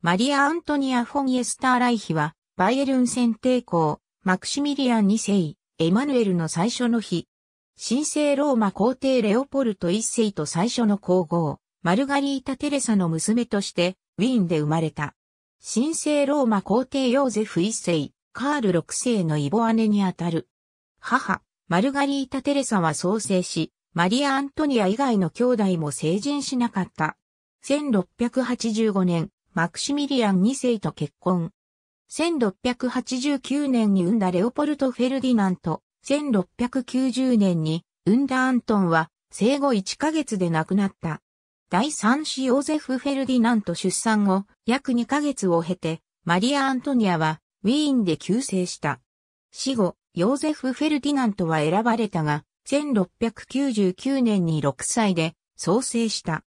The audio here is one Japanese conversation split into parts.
マリア・アントニア・フォン・エスター・ライヒは、バイエルン選帝公、マクシミリアン2世、エマヌエルの最初の日、神聖ローマ皇帝レオポルト1世と最初の皇后、マルガリータ・テレサの娘として、ウィーンで生まれた。神聖ローマ皇帝ヨーゼフ1世、カール6世のイボ姉にあたる。母、マルガリータ・テレサは創生し、マリア・アントニア以外の兄弟も成人しなかった。1685年、マクシミリアン2世と結婚。1689年に産んだレオポルト・フェルディナント、1690年に産んだアントンは生後1ヶ月で亡くなった。第3子ヨーゼフ・フェルディナント出産後、約2ヶ月を経て、マリア・アントニアはウィーンで急逝した。死後、ヨーゼフ・フェルディナントは選ばれたが、1699年に6歳で創生した。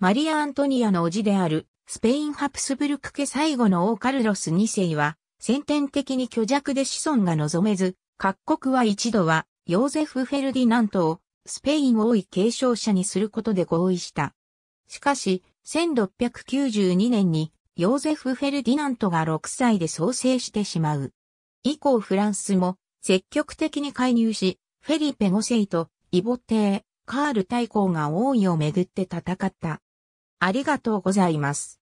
マリア・アントニアの叔父であるスペインハプスブルク家最後の王カルロス2世は、先天的に虚弱で子孫が望めず、各国は一度は、ヨーゼフ・フェルディナントを、スペイン王位継承者にすることで合意した。しかし、1692年に、ヨーゼフ・フェルディナントが6歳で創生してしまう。以降フランスも、積極的に介入し、フェリペ5世と、イボー、カール大公が王位をめぐって戦った。ありがとうございます。